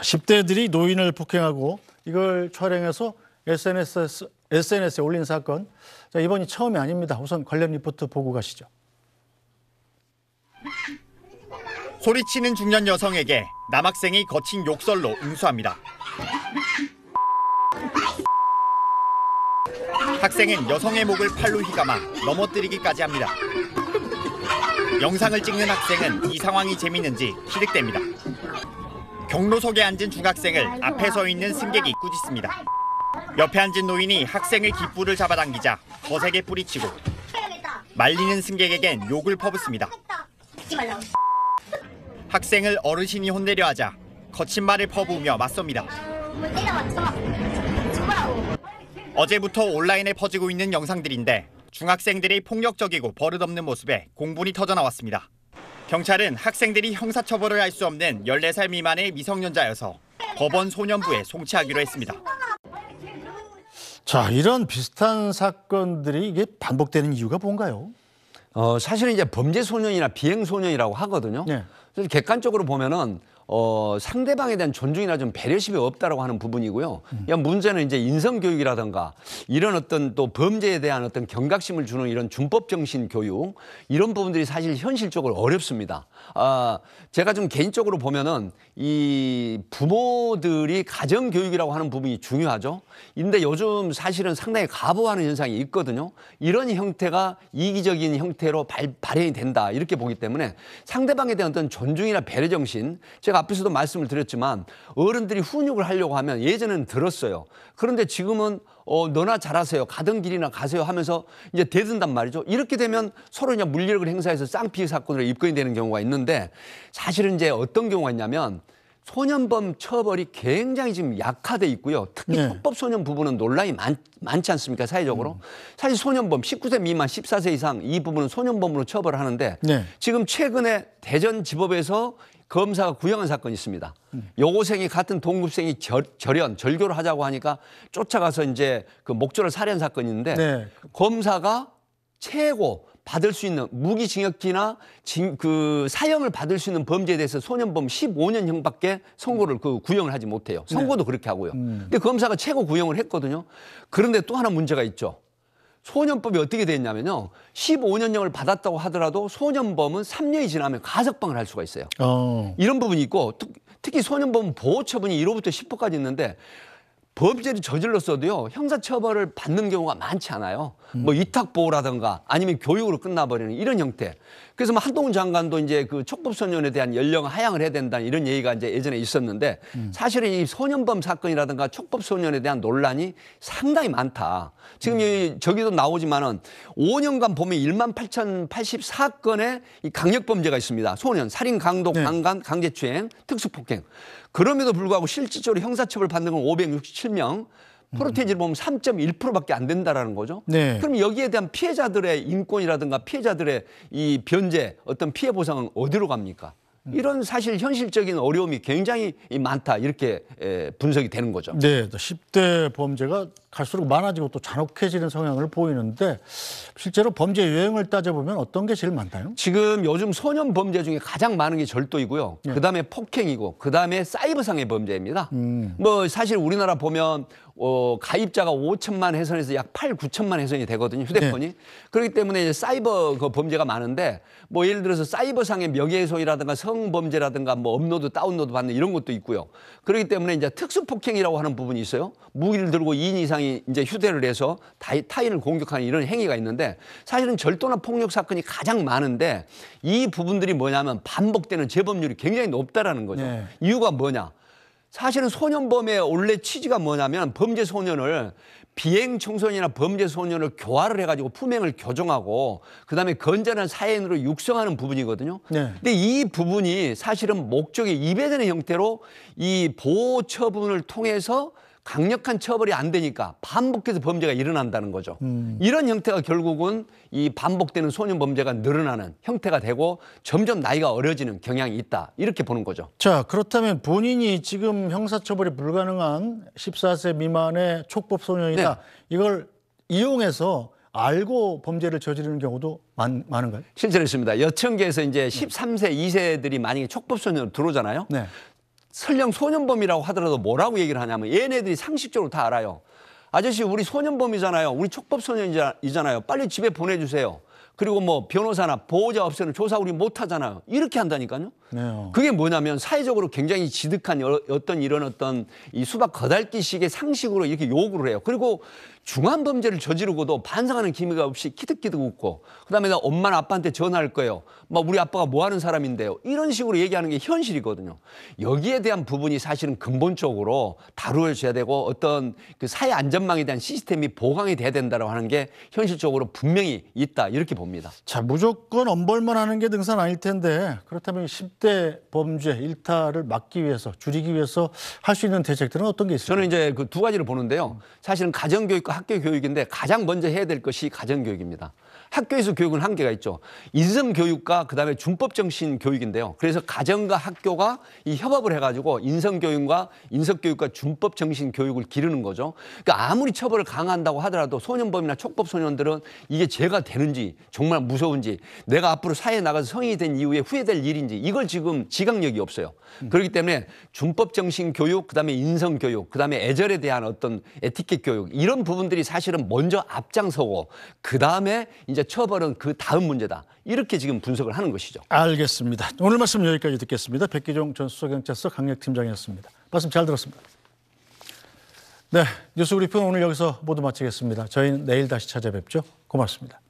자, 10대들이 노인을 폭행하고 이걸 촬영해서 SNS, SNS에 올린 사건. 자, 이번이 처음이 아닙니다. 우선 관련 리포트 보고 가시죠. 소리치는 중년 여성에게 남학생이 거친 욕설로 응수합니다. 학생은 여성의 목을 팔로 휘감아 넘어뜨리기까지 합니다. 영상을 찍는 학생은 이 상황이 재밌는지 키득됩니다. 경로석에 앉은 중학생을 앞에 서 있는 승객이 꾸짖습니다. 옆에 앉은 노인이 학생의 기불을 잡아당기자 거세게 뿌리치고 말리는 승객에겐 욕을 퍼붓습니다. 학생을 어르신이 혼내려 하자 거친 말을 퍼부으며 맞섭니다. 어제부터 온라인에 퍼지고 있는 영상들인데 중학생들이 폭력적이고 버릇없는 모습에 공분이 터져나왔습니다. 경찰은 학생들이 형사처벌을 할 수 없는 14살 미만의 미성년자여서 법원 소년부에 송치하기로 했습니다. 자, 이런 비슷한 사건들이 이게 반복되는 이유가 뭔가요? 어, 사실은 이제 범죄 소년이나 비행 소년이라고 하거든요. 네. 객관적으로 보면은 어, 상대방에 대한 존중이나 좀 배려심이 없다라고 하는 부분이고요. 음. 문제는 이제 인성 교육이라든가 이런 어떤 또 범죄에 대한 어떤 경각심을 주는 이런 준법 정신 교육 이런 부분들이 사실 현실적으로 어렵습니다. 아, 제가 좀 개인적으로 보면은 이 부모들이 가정 교육이라고 하는 부분이 중요하죠. 근데 요즘 사실은 상당히 가보하는 현상이 있거든요. 이런 형태가 이기적인 형태로 발, 발현이 된다 이렇게 보기 때문에 상대방에 대한 어떤 존중이나 배려 정신 제가 앞에서도 말씀을 드렸지만 어른들이 훈육을 하려고 하면 예전에는 들었어요. 그런데 지금은 어, 너나 잘하세요. 가던 길이나 가세요 하면서 이제 대든단 말이죠. 이렇게 되면 서로 그냥 물리력을 행사해서 쌍피 사건으로 입건이 되는 경우가 있는데 사실은 이제 어떤 경우가 있냐면 소년범 처벌이 굉장히 지금 약화돼 있고요. 특히 네. 법 소년 부분은 논란이 많, 지 않습니까 사회적으로? 음. 사실 소년범 19세 미만 14세 이상 이 부분은 소년범으로 처벌하는데 네. 지금 최근에 대전지법에서 검사가 구형한 사건이 있습니다. 음. 여고생이 같은 동급생이 절, 절연 절교를 하자고 하니까 쫓아가서 이제 그 목조를 살해한 사건인데 네. 검사가 최고 받을 수 있는 무기징역기나 진, 그 사형을 받을 수 있는 범죄에 대해서 소년범 15년형밖에 선고를 그 구형을 하지 못해요. 네. 선고도 네. 그렇게 하고요. 음. 근데 그 검사가 최고 구형을 했거든요. 그런데 또 하나 문제가 있죠. 소년법이 어떻게 되어 냐면요 15년형을 받았다고 하더라도 소년범은 3년이 지나면 가석방을 할 수가 있어요. 어. 이런 부분이 있고 특히 소년범 보호처분이 1호부터 10호까지 있는데 범죄를 저질렀어도요 형사처벌을 받는 경우가 많지 않아요. 뭐 음. 뭐 위탁보호라든가 아니면 교육으로 끝나버리는 이런 형태. 그래서 뭐 한동훈 장관도 이제 그 촉법 소년에 대한 연령 하향을 해야 된다 이런 얘기가 이제 예전에 있었는데 음. 사실은 이 소년범 사건이라든가 촉법 소년에 대한 논란이 상당히 많다. 지금 음. 이 저기도 나오지만은 5년간 보면 1만 8,084건의 이 강력 범죄가 있습니다. 소년 살인, 강도, 네. 강간, 강제추행, 특수폭행. 그럼에도 불구하고 실질적으로 형사처벌 받는 건 567명. 프로테이지를 보면 3.1%밖에 안 된다라는 거죠. 네. 그럼 여기에 대한 피해자들의 인권이라든가 피해자들의 이 변제 어떤 피해 보상은 어디로 갑니까? 음. 이런 사실 현실적인 어려움이 굉장히 많다 이렇게 분석이 되는 거죠. 네, 10대 범죄가 갈수록 많아지고 또 잔혹해지는 성향을 보이는데 실제로 범죄 유형을 따져보면 어떤 게 제일 많나요? 지금 요즘 소년 범죄 중에 가장 많은 게 절도이고요. 네. 그다음에 폭행이고 그다음에 사이버상의 범죄입니다. 음. 뭐 사실 우리나라 보면 어, 가입자가 5천만 해선에서약 8, 9천만 해선이 되거든요. 휴대폰이. 네. 그렇기 때문에 이제 사이버 그 범죄가 많은데 뭐 예를 들어서 사이버상의 명예훼손이라든가 성범죄라든가 뭐 업로드 다운로드 받는 이런 것도 있고요. 그렇기 때문에 이제 특수폭행이라고 하는 부분이 있어요. 무기를 들고 2인 이상이 이제 휴대를 해서 타인을 공격하는 이런 행위가 있는데 사실은 절도나 폭력 사건이 가장 많은데 이 부분들이 뭐냐면 반복되는 재범률이 굉장히 높다라는 거죠. 네. 이유가 뭐냐? 사실은 소년범의 원래 취지가 뭐냐면 범죄 소년을 비행 청소년이나 범죄 소년을 교화를 해가지고 품행을 교정하고 그다음에 건전한 사회인으로 육성하는 부분이거든요. 네. 근데 이 부분이 사실은 목적이 입에 되는 형태로 이 보호 처분을 통해서 강력한 처벌이 안 되니까 반복해서 범죄가 일어난다는 거죠. 음. 이런 형태가 결국은 이 반복되는 소년 범죄가 늘어나는 형태가 되고 점점 나이가 어려지는 경향이 있다. 이렇게 보는 거죠. 자, 그렇다면 본인이 지금 형사처벌이 불가능한 14세 미만의 촉법 소년이다. 네. 이걸 이용해서 알고 범죄를 저지르는 경우도 많, 많 은가요 실제로 있습니다. 여청계에서 이제 13세, 2세들이 만약에 촉법소년으로 들어오잖아요. 네. 설령 소년범이라고 하더라도 뭐라고 얘기를 하냐면 얘네들이 상식적으로 다 알아요. 아저씨 우리 소년범이잖아요. 우리 촉법소년이잖아요. 빨리 집에 보내주세요. 그리고 뭐 변호사나 보호자 없애는 조사 우리 못하잖아요. 이렇게 한다니까요. 네요. 그게 뭐냐면 사회적으로 굉장히 지득한 여 어떤 이런 어떤 이 수박 거달기식의 상식으로 이렇게 요구를 해요. 그리고 중한 범죄를 저지르고도 반성하는 기미가 없이 키득키득 웃고 그다음에 나 엄마나 아빠한테 전화할 거예요. 막 우리 아빠가 뭐 하는 사람인데요. 이런 식으로 얘기하는 게 현실이거든요. 여기에 대한 부분이 사실은 근본적으로 다루어져야 되고 어떤 그 사회 안전망에 대한 시스템이 보강이 돼야 된다고 하는 게 현실적으로 분명히 있다 이렇게 봅니다. 자 무조건 엄벌만 하는 게 등산 아닐 텐데 그렇다면 1 절대 범죄 일탈을 막기 위해서 줄이기 위해서 할 수 있는 대책들은 어떤 게 있을까요? 저는 이제 그 두 가지를 보는데요. 사실은 가정 교육과 학교 교육인데 가장 먼저 해야 될 것이 가정 교육입니다. 학교에서 교육은 한계가 있죠. 인성 교육과 그다음에 준법 정신 교육인데요. 그래서 가정과 학교가 이 협업을 해 가지고 인성 교육과 인성 교육과 준법 정신 교육을 기르는 거죠. 그러니까 아무리 처벌을 강화한다고 하더라도 소년범이나 촉법 소년들은 이게 죄가 되는지 정말 무서운지 내가 앞으로 사회에 나가서 성인이 된 이후에 후회될 일인지 이걸 지금 지각력이 없어요. 음. 그렇기 때문에 준법 정신 교육, 그다음에 인성 교육, 그다음에 애절에 대한 어떤 에티켓 교육 이런 부분들이 사실은 먼저 앞장서고 그다음에 이제 처벌은 그 다음 문제다. 이렇게 지금 분석을 하는 것이죠. 알겠습니다. 오늘 말씀 여기까지 듣겠습니다. 백기종 전수석경찰서 강력팀장이었습니다. 말씀 잘 들었습니다. 네, 뉴스 브리핑 오늘 여기서 모두 마치겠습니다. 저희는 내일 다시 찾아뵙죠. 고맙습니다.